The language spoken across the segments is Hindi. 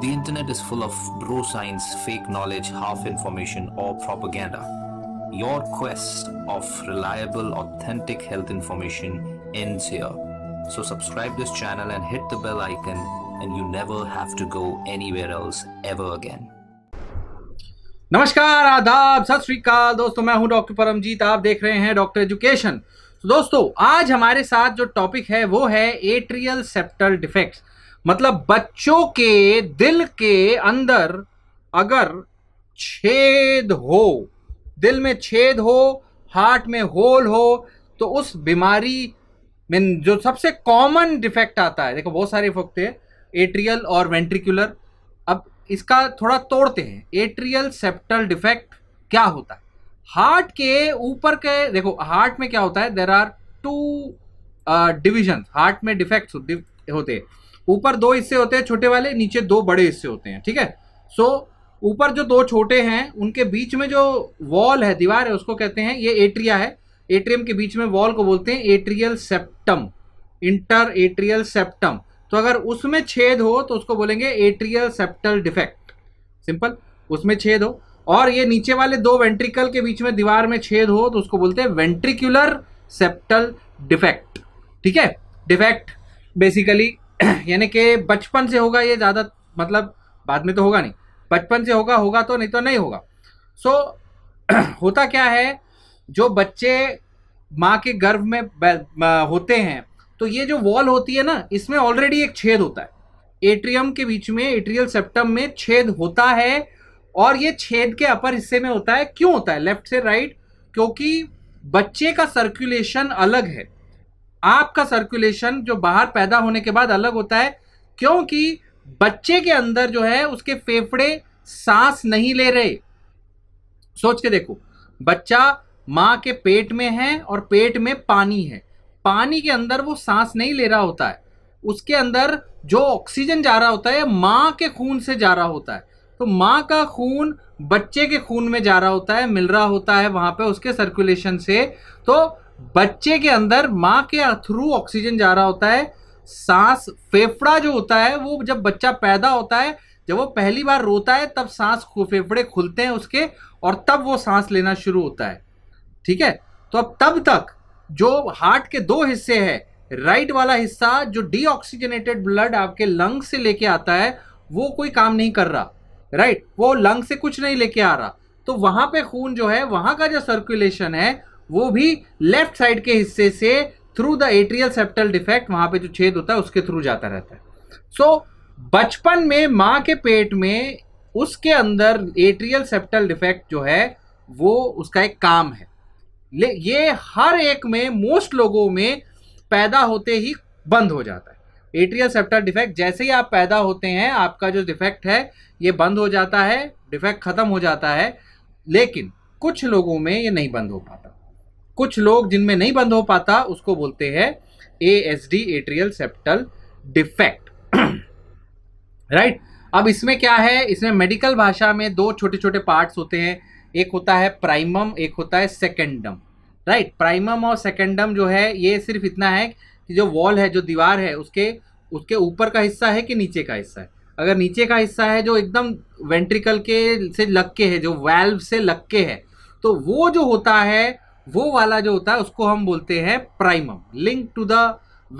The internet is full of bro science, fake knowledge, half information, or propaganda. Your quest of reliable, authentic health information ends here. So subscribe this channel and hit the bell icon and you never have to go anywhere else ever again. Namaskar, adab, satsrikal, श्रीकाल दोस्तों मैं हूं डॉक्टर परमजीत आप देख रहे हैं डॉक्टर एजुकेशन तो दोस्तों आज हमारे साथ जो टॉपिक है मतलब बच्चों के दिल के अंदर अगर छेद हो दिल में छेद हो हार्ट में होल हो तो उस बीमारी में जो सबसे कॉमन डिफेक्ट आता है देखो बहुत सारे डिफेक्ट हैं एट्रियल और वेंट्रिकुलर अब इसका थोड़ा तोड़ते हैं एट्रियल सेप्टल डिफेक्ट क्या होता है हार्ट के ऊपर के देखो हार्ट में क्या होता है there are two division heart में डिफेक्ट होते हैं ऊपर दो हिस्से होते हैं छोटे वाले नीचे दो बड़े हिस्से होते हैं ठीक है सो ऊपर जो दो छोटे हैं उनके बीच में जो वॉल है दीवार है उसको कहते हैं ये एट्रिया है एट्रियम के बीच में वॉल को बोलते हैं atrial septum inter atrial septum तो अगर उसमें छेद हो तो उसको बोलेंगे एट्रियल सेप्टल डिफेक्ट सिंपल उसमें छेद हो और ये नीचे वाले दो वेंट्रिकल के बीच में दीवार में छेद हो तो उसको बोलते हैं वेंट्रिकुलर सेप्टल डिफेक्ट ठीक है डिफेक्ट बेसिकली यानी कि बचपन से होगा ये ज़्यादा मतलब बाद में तो होगा नहीं बचपन से होगा होगा तो नहीं तो नहीं होगा सो so, होता क्या है जो बच्चे माँ के गर्भ में होते हैं तो ये जो वॉल होती है ना इसमें ऑलरेडी एक छेद होता है एट्रियम के बीच में एट्रियल सेप्टम में छेद होता है और ये छेद के अपर हिस्से में होता है क्यों होता है लेफ्ट से राइट क्योंकि बच्चे का सर्कुलेशन अलग है आपका सर्कुलेशन जो बाहर पैदा होने के बाद अलग होता है क्योंकि बच्चे के अंदर जो है उसके फेफड़े सांस नहीं ले रहे सोच के देखो बच्चा माँ के पेट में है और पेट में पानी है पानी के अंदर वो सांस नहीं ले रहा होता है उसके अंदर जो ऑक्सीजन जा रहा होता है माँ के खून से जा रहा होता है तो माँ का खून बच्चे के खून में जा रहा होता है मिल रहा होता है वहां पे उसके सर्कुलेशन से तो बच्चे के अंदर माँ के थ्रू ऑक्सीजन जा रहा होता है सांस फेफड़ा जो होता है वो जब बच्चा पैदा होता है जब वो पहली बार रोता है तब सांस फेफड़े खुलते हैं उसके और तब वो सांस लेना शुरू होता है ठीक है तो अब तब तक जो हार्ट के दो हिस्से हैं राइट वाला हिस्सा जो डीऑक्सीजनेटेड ब्लड आपके लंग से लेके आता है वो कोई काम नहीं कर रहा राइट वो लंग से कुछ नहीं लेके आ रहा तो वहां पे खून जो है वहां का जो सर्कुलेशन है वो भी लेफ्ट साइड के हिस्से से through the atrial septal defect वहां पे जो छेद होता है उसके थ्रू जाता रहता है सो so, बचपन में माँ के पेट में उसके अंदर एट्रियल सेप्टल डिफेक्ट जो है वो उसका एक काम है ले ये हर एक में मोस्ट लोगों में पैदा होते ही बंद हो जाता है एट्रियल सेप्टल डिफेक्ट जैसे ही आप पैदा होते हैं आपका जो डिफेक्ट है ये बंद हो जाता है डिफेक्ट ख़त्म हो जाता है लेकिन कुछ लोगों में ये नहीं बंद हो पाता कुछ लोग जिनमें नहीं बंद हो पाता उसको बोलते हैं A S D atrial septal defect right अब इसमें क्या है इसमें मेडिकल भाषा में दो छोटे छोटे पार्ट्स होते हैं एक होता है प्राइमम एक होता है सेकेंडम राइट प्राइमम और सेकेंडम जो है ये सिर्फ इतना है कि जो वॉल है जो दीवार है उसके उसके ऊपर का हिस्सा है कि नीचे का हिस्सा है अगर नीचे का हिस्सा है जो एकदम वेंट्रिकल के से लग के है जो वेल्व से लग के है तो वो जो होता है वो वाला जो होता है उसको हम बोलते हैं primum link to the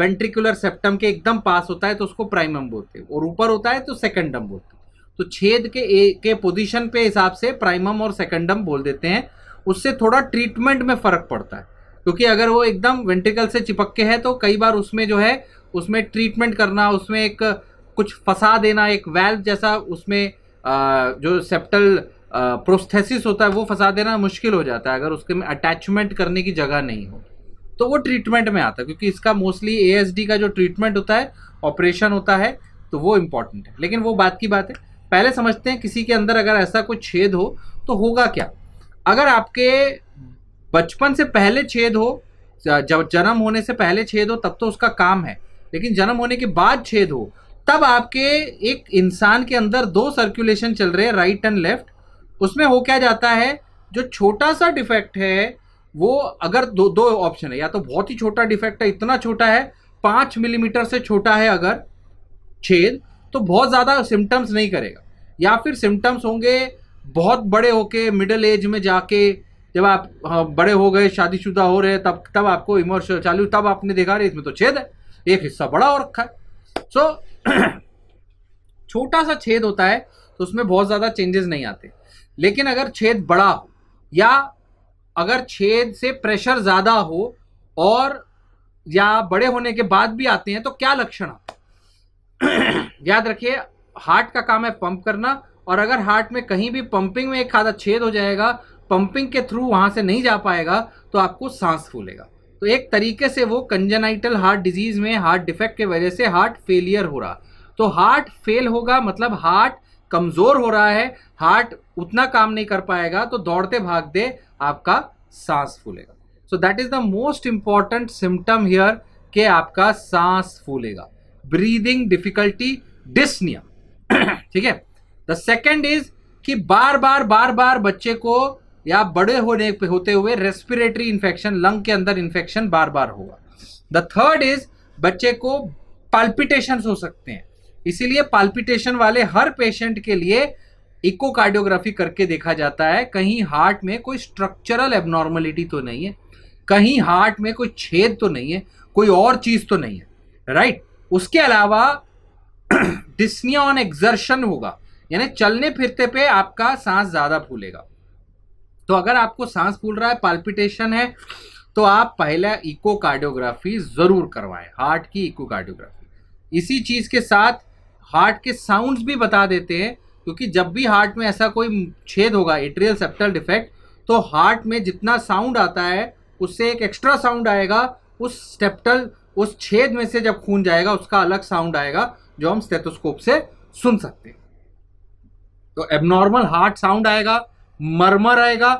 ventricular septum के एकदम पास होता है तो उसको प्राइमम बोलते हैं और ऊपर होता है तो सेकंडम बोलते हैं तो छेद के ए, के पोजीशन पे हिसाब से प्राइमम और सेकंडम बोल देते हैं उससे थोड़ा ट्रीटमेंट में फ़र्क पड़ता है क्योंकि अगर वो एकदम वेंट्रिकल से चिपक के है तो कई बार उसमें जो है उसमें ट्रीटमेंट करना उसमें एक कुछ फंसा देना एक वेल्व जैसा उसमें आ, जो सेप्टल प्रोस्थेसिस होता है वो फंसा देना मुश्किल हो जाता है अगर उसके में अटैचमेंट करने की जगह नहीं हो तो वो ट्रीटमेंट में आता है क्योंकि इसका मोस्टली ए का जो ट्रीटमेंट होता है ऑपरेशन होता है तो वो इम्पॉर्टेंट है लेकिन वो बात की बात है पहले समझते हैं किसी के अंदर अगर ऐसा कोई छेद हो तो होगा क्या अगर आपके बचपन से पहले छेद हो जब जन्म होने से पहले छेद हो तब तो उसका काम है लेकिन जन्म होने के बाद छेद हो तब आपके एक इंसान के अंदर दो सर्कुलेशन चल रहे हैं राइट एंड लेफ्ट उसमें हो क्या जाता है जो छोटा सा डिफेक्ट है वो अगर दो दो ऑप्शन है या तो बहुत ही छोटा डिफेक्ट है इतना छोटा है पाँच मिलीमीटर से छोटा है अगर छेद तो बहुत ज़्यादा सिम्टम्स नहीं करेगा या फिर सिम्टम्स होंगे बहुत बड़े होके मिडिल एज में जाके जब आप हाँ, बड़े हो गए शादीशुदा हो रहे तब तब आपको इमोशन चालू तब आपने देखा रहे इसमें तो छेद है एक हिस्सा बड़ा हो रखा है सो so, छोटा सा छेद होता है तो उसमें बहुत ज़्यादा चेंजेस नहीं आते लेकिन अगर छेद बड़ा हो या अगर छेद से प्रेशर ज़्यादा हो और या बड़े होने के बाद भी आते हैं तो क्या लक्षण याद रखिए हार्ट का काम है पंप करना और अगर हार्ट में कहीं भी पंपिंग में एक खादा छेद हो जाएगा पंपिंग के थ्रू वहां से नहीं जा पाएगा तो आपको सांस फूलेगा तो एक तरीके से वो कंजनाइटल हार्ट डिजीज में हार्ट डिफेक्ट के वजह से हार्ट फेलियर हो रहा तो हार्ट फेल होगा मतलब हार्ट कमज़ोर हो रहा है हार्ट उतना काम नहीं कर पाएगा तो दौड़ते भागते आपका सांस फूलेगा so that is the most important symptom here के आपका सांस फूलेगा ब्रीदिंग डिफिकल्टी डिस्निया ठीक है द सेकेंड इज कि बार बार बार बार बच्चे को या बड़े होने पे होते हुए रेस्पिरेटरी इन्फेक्शन लंग के अंदर इन्फेक्शन बार बार होगा द थर्ड इज बच्चे को पल्पिटेशन हो सकते हैं इसीलिए पाल्पिटेशन वाले हर पेशेंट के लिए इकोकार्डियोग्राफी करके देखा जाता है कहीं हार्ट में कोई स्ट्रक्चरल एबनॉर्मलिटी तो नहीं है कहीं हार्ट में कोई छेद तो नहीं है कोई और चीज़ तो नहीं है राइट उसके अलावा डिस्निया ऑन एक्सर्शन होगा यानी चलने फिरते पे आपका सांस ज़्यादा फूलेगा तो अगर आपको सांस फूल रहा है पाल्पिटेशन है तो आप पहला इकोकार्डियोग्राफी ज़रूर करवाएं हार्ट की इकोकार्डियोग्राफी इसी चीज़ के साथ हार्ट के साउंड्स भी बता देते हैं क्योंकि जब भी हार्ट में ऐसा कोई छेद होगा एट्रियल सेप्टल डिफेक्ट तो हार्ट में जितना साउंड आता है उससे एक एक्स्ट्रा साउंड आएगा उस सेप्टल उस छेद में से जब खून जाएगा उसका अलग साउंड आएगा जो हम स्टेथोस्कोप से सुन सकते हैं तो एबनॉर्मल हार्ट साउंड आएगा मरमर आएगा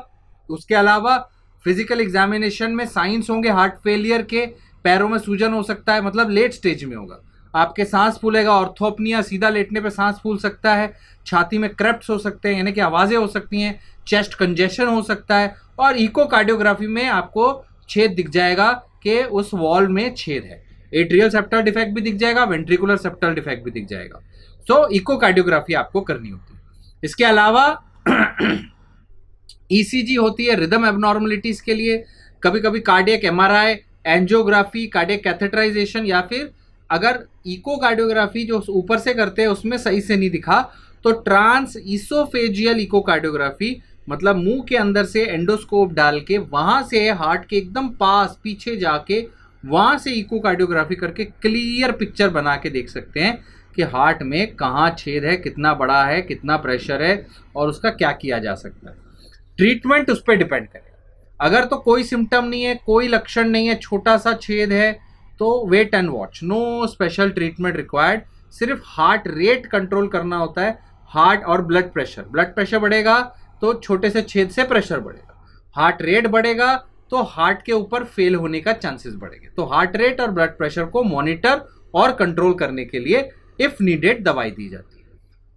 उसके अलावा फिजिकल एग्जामिनेशन में साइंस होंगे हार्ट फेलियर के पैरों में सूजन हो सकता है मतलब लेट स्टेज में होगा आपके सांस फूलेगा ऑर्थोपनिया सीधा लेटने पे सांस फूल सकता है छाती में क्रेप्स हो सकते हैं यानी कि आवाज़ें हो सकती हैं चेस्ट कंजेशन हो सकता है और इकोकार्डियोग्राफी में आपको छेद दिख जाएगा कि उस वॉल में छेद है एट्रियल सेप्टल डिफेक्ट भी दिख जाएगा वेंट्रिकुलर सेप्टल डिफेक्ट भी दिख जाएगा इको इकोकार्डियोग्राफी आपको करनी होती है इसके अलावा ई e होती है रिदम एबनॉर्मलिटीज़ के लिए कभी कभी cardiac or angiography cardiac catheterisation या फिर अगर इकोकार्डियोग्राफी जो ऊपर से करते हैं उसमें सही से नहीं दिखा तो ट्रांस इसोफेजियल इकोकार्डियोग्राफी मतलब मुंह के अंदर से एंडोस्कोप डाल के वहां से हार्ट के एकदम पास पीछे जाके वहां से इकोकार्डियोग्राफी करके क्लियर पिक्चर बना के देख सकते हैं कि हार्ट में कहाँ छेद है कितना बड़ा है कितना प्रेशर है और उसका क्या किया जा सकता है ट्रीटमेंट उस पर डिपेंड करेगा अगर तो कोई सिम्टम नहीं है कोई लक्षण नहीं है छोटा सा छेद है तो wait and watch no special treatment required सिर्फ हार्ट रेट कंट्रोल करना होता है हार्ट और ब्लड प्रेशर ब्लड प्रेशर बढ़ेगा तो छोटे से छेद से प्रेशर बढ़ेगा हार्ट रेट बढ़ेगा तो हार्ट के ऊपर फेल होने का चांसेस बढ़ेगा तो हार्ट रेट और ब्लड प्रेशर को मॉनिटर और कंट्रोल करने के लिए इफ़ नीडेड दवाई दी जाती है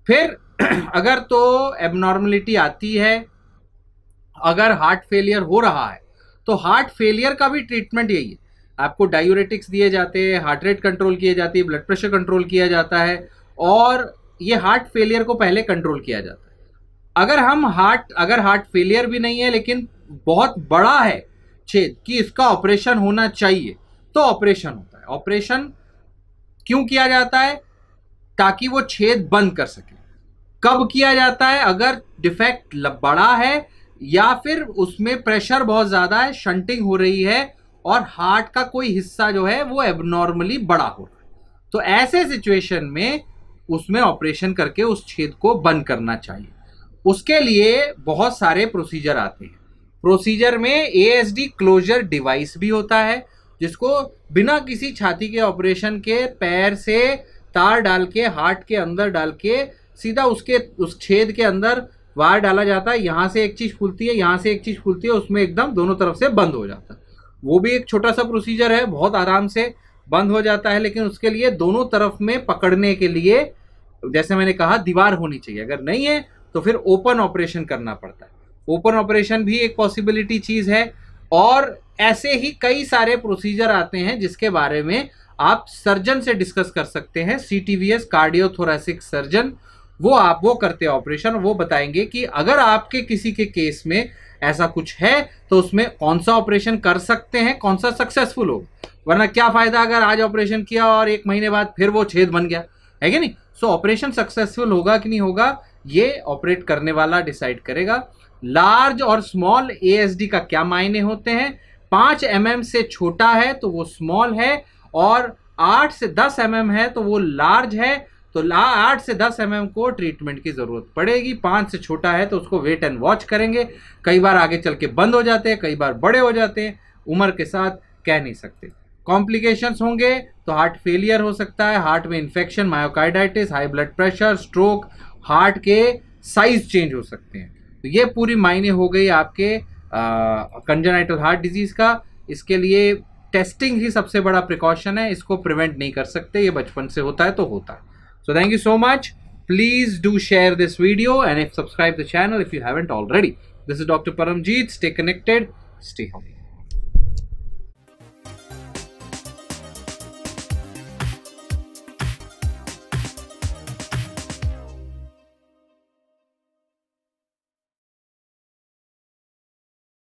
फिर अगर तो एबनॉर्मलिटी आती है अगर हार्ट फेलियर हो रहा है तो हार्ट फेलियर का भी ट्रीटमेंट यही है आपको डायूरेटिक्स दिए जाते हैं हार्ट रेट कंट्रोल किए जाती है ब्लड प्रेशर कंट्रोल किया जाता है और ये हार्ट फेलियर को पहले कंट्रोल किया जाता है अगर हम हार्ट अगर हार्ट फेलियर भी नहीं है लेकिन बहुत बड़ा है छेद कि इसका ऑपरेशन होना चाहिए तो ऑपरेशन होता है ऑपरेशन क्यों किया जाता है ताकि वो छेद बंद कर सके कब किया जाता है अगर डिफेक्ट बड़ा है या फिर उसमें प्रेशर बहुत ज़्यादा है शंटिंग हो रही है और हार्ट का कोई हिस्सा जो है वो एबनॉर्मली बड़ा हो रहा है तो ऐसे सिचुएशन में उसमें ऑपरेशन करके उस छेद को बंद करना चाहिए उसके लिए बहुत सारे प्रोसीजर आते हैं प्रोसीजर में ए क्लोजर डिवाइस भी होता है जिसको बिना किसी छाती के ऑपरेशन के पैर से तार डाल के हार्ट के अंदर डाल के सीधा उसके उस छेद के अंदर वायर डाला जाता है यहाँ से एक चीज़ खुलती है यहाँ से एक चीज़ खुलती है उसमें एकदम दोनों तरफ से बंद हो जाता है वो भी एक छोटा सा प्रोसीजर है बहुत आराम से बंद हो जाता है लेकिन उसके लिए दोनों तरफ में पकड़ने के लिए जैसे मैंने कहा दीवार होनी चाहिए अगर नहीं है तो फिर ओपन ऑपरेशन करना पड़ता है ओपन ऑपरेशन भी एक पॉसिबिलिटी चीज़ है और ऐसे ही कई सारे प्रोसीजर आते हैं जिसके बारे में आप सर्जन से डिस्कस कर सकते हैं C T V S cardiothoracic surgeon वो आप वो करते हैं ऑपरेशन वो बताएंगे कि अगर आपके किसी के केस में ऐसा कुछ है तो उसमें कौन सा ऑपरेशन कर सकते हैं कौन सा सक्सेसफुल हो वरना क्या फ़ायदा अगर आज ऑपरेशन किया और एक महीने बाद फिर वो छेद बन गया है कि नहीं सो ऑपरेशन सक्सेसफुल होगा कि नहीं होगा ये ऑपरेट करने वाला डिसाइड करेगा लार्ज और स्मॉल ए का क्या मायने होते हैं पाँच एम mm से छोटा है तो वो स्मॉल है और आठ से दस एम mm है तो वो लार्ज है तो आठ से दस एम को ट्रीटमेंट की ज़रूरत पड़ेगी पाँच से छोटा है तो उसको वेट एंड वॉच करेंगे कई बार आगे चल के बंद हो जाते हैं कई बार बड़े हो जाते हैं उम्र के साथ कह नहीं सकते कॉम्प्लिकेशंस होंगे तो हार्ट फेलियर हो सकता है हार्ट में infection myocarditis high blood pressure stroke heart के साइज चेंज हो सकते हैं तो ये पूरी मायने हो गई आपके कंजनाइटल हार्ट डिजीज़ का इसके लिए टेस्टिंग ही सबसे बड़ा प्रिकॉशन है इसको प्रिवेंट नहीं कर सकते ये बचपन से होता है तो होता है So thank you so much. Please do share this video and if subscribe the channel if you haven't already. This is Dr. Paramjeet. Stay connected. Stay healthy.